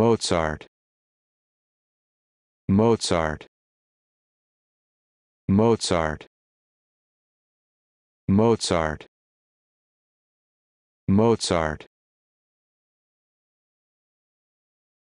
Mozart Mozart Mozart Mozart Mozart